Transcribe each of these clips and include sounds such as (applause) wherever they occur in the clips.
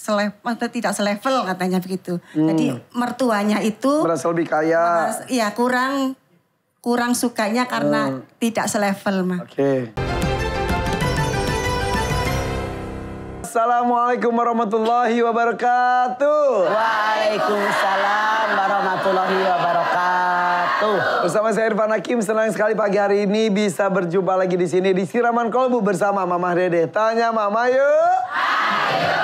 selevel, tidak selevel katanya begitu. Hmm. Jadi mertuanya itu merasa lebih kaya. Iya kurang kurang sukanya karena hmm. tidak selevel mah. Oke. Okay. Assalamualaikum warahmatullahi wabarakatuh. Waalaikumsalam warahmatullahi wabarakatuh. Bersama saya Irfan Hakim, senang sekali pagi hari ini bisa berjumpa lagi di sini di Siraman Kolbu bersama Mama Dede. Tanya Mama yuk. Ayo.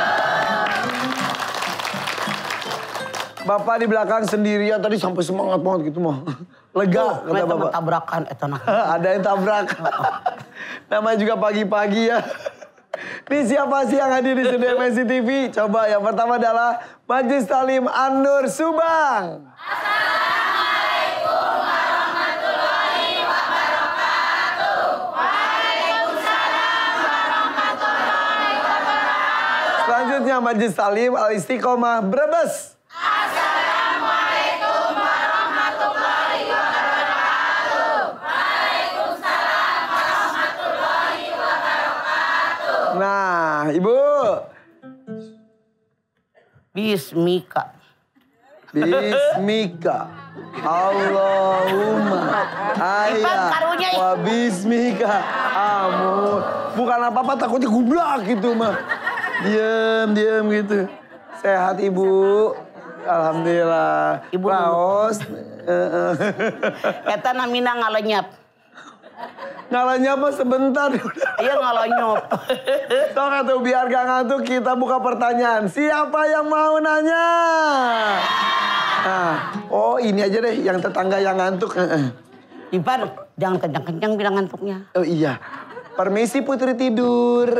Bapak di belakang sendirian tadi sampai semangat banget gitu mah. (laughs) Lega oh, kata Bapak. tabrakan etanak. Eh, (laughs) Ada yang tabrak. (laughs) Namanya juga pagi-pagi ya. Ini siapa sih yang hadir di studio MSC TV? Coba yang pertama adalah Majlis Talim Anur Subang. Selanjutnya Majlis Salim Al Istiqomah Brebes. Bismika. Bismika. Allahumma ayah ya. wa bismika amun. Bukan apa-apa takutnya gublak gitu mah. Diam, diam gitu. Sehat ibu. Alhamdulillah. Ibu Laos. Eta namina ngalenyap ngalanya apa sebentar udah. Iya ngalanya Tau gak tuh biar gak ngantuk kita buka pertanyaan. Siapa yang mau nanya? Nah, oh ini aja deh yang tetangga yang ngantuk. Ivan, jangan kencang-kencang bilang ngantuknya. Oh iya. Permisi putri tidur.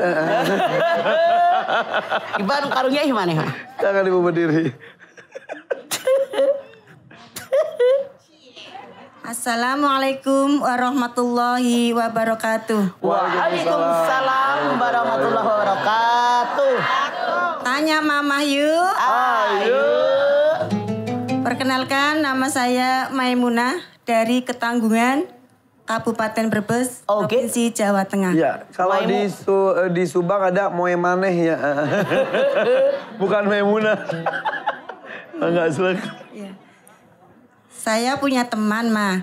Ivan karunya gimana? Jangan ibu berdiri. Assalamualaikum warahmatullahi wabarakatuh. Waalaikumsalam warahmatullahi wabarakatuh. Tanya Mama yuk. Ayu. Perkenalkan nama saya Maimunah dari Ketanggungan Kabupaten Brebes, okay. Provinsi Jawa Tengah. Ya, kalau di, Su, eh, di Subang ada Moemaneh ya. (laughs) Bukan Maimunah. (laughs) Enggak selesai. Saya punya teman, mah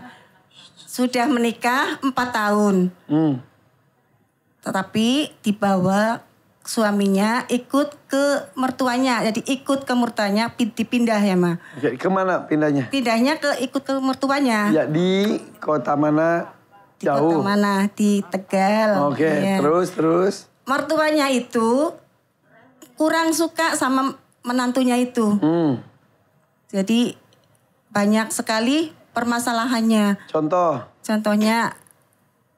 Sudah menikah empat tahun. Hmm. Tetapi dibawa suaminya ikut ke mertuanya. Jadi ikut ke mertuanya dipindah ya, mah. Ya, kemana pindahnya? Pindahnya ke ikut ke mertuanya. Ya, di kota mana? Di Jauh. kota mana? Di Tegal. Oke, ya. terus, terus. Mertuanya itu kurang suka sama menantunya itu. Hmm. Jadi banyak sekali permasalahannya. Contoh? Contohnya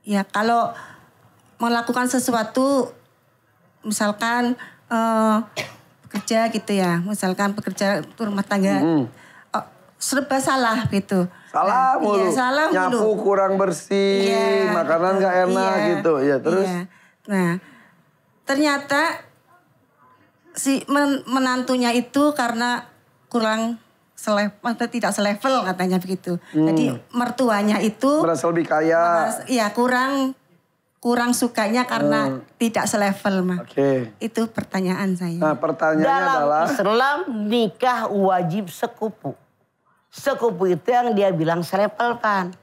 ya kalau melakukan sesuatu misalkan uh, bekerja gitu ya, misalkan bekerja rumah tangga mm -hmm. serba salah gitu. Salah nah, mulu. Iya, salah Nyapu mulu. kurang bersih, iya, makanan nggak enak iya, gitu. Ya iya. terus. Iya. Nah, ternyata si menantunya itu karena kurang selevel tidak selevel katanya begitu. Hmm. Jadi mertuanya itu merasa lebih kaya. Iya kurang kurang sukanya karena hmm. tidak selevel mah. Oke. Okay. Itu pertanyaan saya. Nah, pertanyaannya Dalam adalah Islam nikah wajib sekupu. Sekupu itu yang dia bilang selevel kan.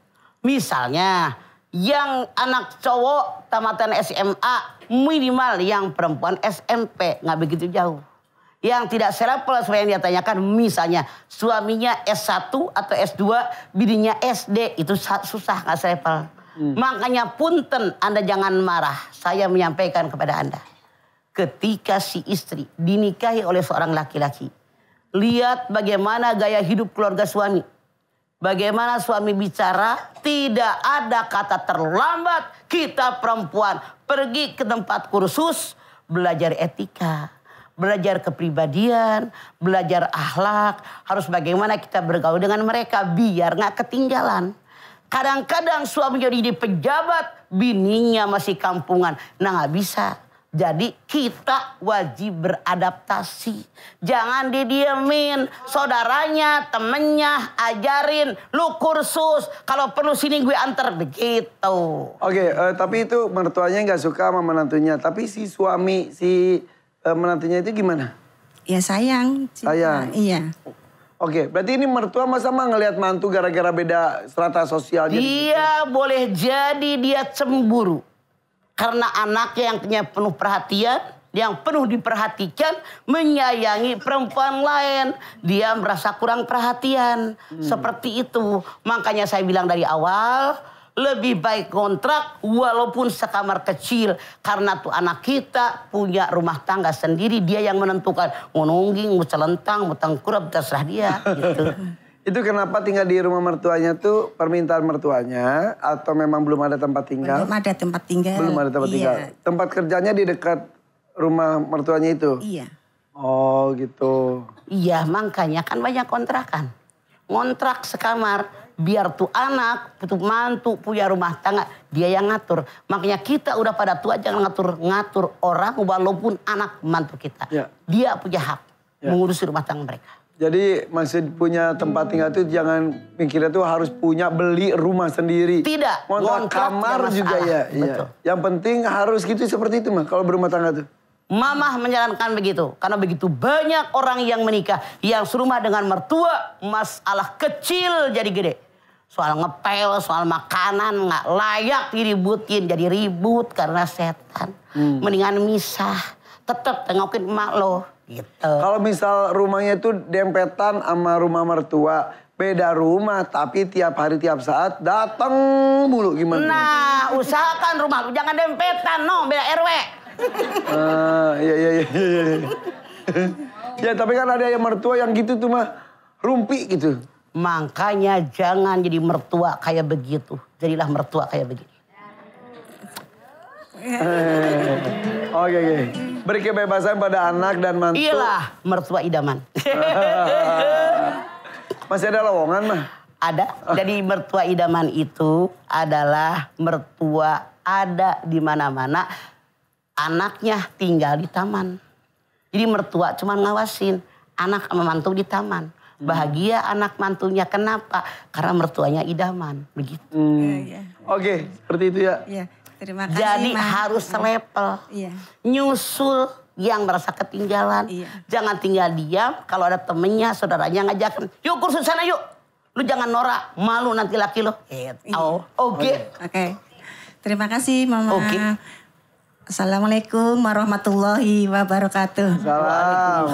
Misalnya yang anak cowok tamatan SMA minimal yang perempuan SMP nggak begitu jauh yang tidak serapel seperti yang dia tanyakan misalnya suaminya S1 atau S2 bidinya SD itu susah nggak serapel hmm. makanya punten Anda jangan marah saya menyampaikan kepada Anda ketika si istri dinikahi oleh seorang laki-laki lihat bagaimana gaya hidup keluarga suami Bagaimana suami bicara, tidak ada kata terlambat. Kita perempuan pergi ke tempat kursus, belajar etika belajar kepribadian, belajar akhlak, harus bagaimana kita bergaul dengan mereka biar nggak ketinggalan. Kadang-kadang suami jadi di pejabat, bininya masih kampungan. Nah nggak bisa. Jadi kita wajib beradaptasi. Jangan didiemin. Saudaranya, temennya, ajarin. Lu kursus. Kalau perlu sini gue antar. Begitu. Oke, okay, uh, eh, tapi itu mertuanya nggak suka sama menantunya. Tapi si suami, si Eh, menantinya itu gimana? Ya sayang. Cinta. Sayang. Iya. Oke, berarti ini mertua sama ngelihat mantu gara-gara beda strata sosial. Gitu? Dia gitu. boleh jadi dia cemburu. Karena anaknya yang punya penuh perhatian, yang penuh diperhatikan, menyayangi perempuan lain. Dia merasa kurang perhatian. Hmm. Seperti itu. Makanya saya bilang dari awal, lebih baik kontrak walaupun sekamar kecil karena tuh anak kita punya rumah tangga sendiri dia yang menentukan mau nungging mau celentang mau tengkurap terserah dia gitu. (laughs) Itu kenapa tinggal di rumah mertuanya tuh permintaan mertuanya atau memang belum ada tempat tinggal? Belum ada tempat tinggal. Belum ada tempat iya. tinggal. Tempat kerjanya di dekat rumah mertuanya itu? Iya. Oh gitu. Iya makanya kan banyak kontrakan. Ngontrak sekamar biar tuh anak, tuh mantu, punya rumah tangga, dia yang ngatur. Makanya kita udah pada tua jangan ngatur-ngatur orang walaupun anak mantu kita. Ya. Dia punya hak ya. mengurus rumah tangga mereka. Jadi masih punya tempat tinggal itu jangan mikirnya tuh harus punya beli rumah sendiri. Tidak. Kontrak kamar ya, juga ya. Iya. Betul. Yang penting harus gitu seperti itu mah kalau berumah tangga tuh. Mamah menyarankan begitu. Karena begitu banyak orang yang menikah. Yang serumah dengan mertua. Masalah kecil jadi gede. Soal ngepel, soal makanan nggak layak diributin. Jadi ribut karena setan. Hmm. Mendingan misah. Tetap tengokin emak lo. Gitu. Kalau misal rumahnya itu dempetan sama rumah mertua beda rumah tapi tiap hari tiap saat datang mulu gimana? Nah, usahakan rumah lu jangan dempetan, no, beda RW. Ah, iya, iya, iya, iya. ya, tapi kan ada yang mertua yang gitu tuh mah. Rumpi gitu. Makanya jangan jadi mertua kayak begitu. Jadilah mertua kayak begini. Eh, oke, oke. Okay, okay. Beri kebebasan pada anak dan mantu. Iyalah, mertua idaman. (laughs) Masih ada lowongan mah? Ada. Jadi mertua idaman itu adalah mertua ada di mana-mana Anaknya tinggal di taman. Jadi mertua cuma ngawasin anak sama mantu di taman. Bahagia anak mantunya kenapa? Karena mertuanya idaman, begitu. Hmm. Ya, ya. Oke, seperti itu ya. ya terima kasih. Jadi Ma. harus level. Ya. Nyusul yang merasa ketinggalan. Ya. Jangan tinggal diam kalau ada temennya, saudaranya ngajakin, "Yuk kursus sana yuk." Lu jangan norak, malu nanti laki lo. Gitu. Iya. Oh, oke. Okay. Okay. Terima kasih, Mama. Oke. Okay. Assalamualaikum warahmatullahi wabarakatuh. Salam.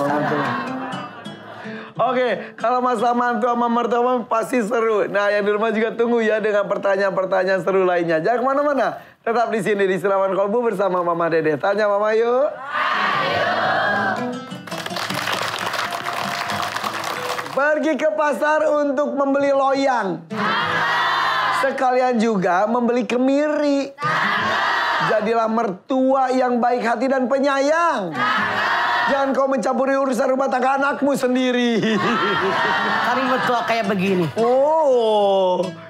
Oke, kalau Mas mantu sama Mertua pasti seru. Nah, yang di rumah juga tunggu ya dengan pertanyaan-pertanyaan seru lainnya. Jangan kemana-mana, tetap di sini di Siraman Kolbu bersama Mama Dede. Tanya Mama yuk. Ayo. Pergi ke pasar untuk membeli loyang. Sekalian juga membeli kemiri. Tangan. Jadilah mertua yang baik hati dan penyayang. Jangan kau mencampuri urusan rumah tangga anakmu sendiri. Kami mertua kayak begini. Oh.